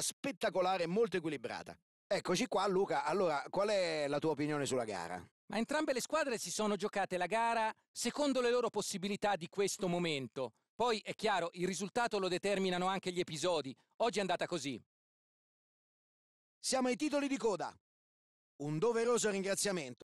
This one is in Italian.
spettacolare e molto equilibrata. Eccoci qua Luca, allora qual è la tua opinione sulla gara? Ma entrambe le squadre si sono giocate la gara secondo le loro possibilità di questo momento. Poi è chiaro, il risultato lo determinano anche gli episodi. Oggi è andata così. Siamo ai titoli di coda. Un doveroso ringraziamento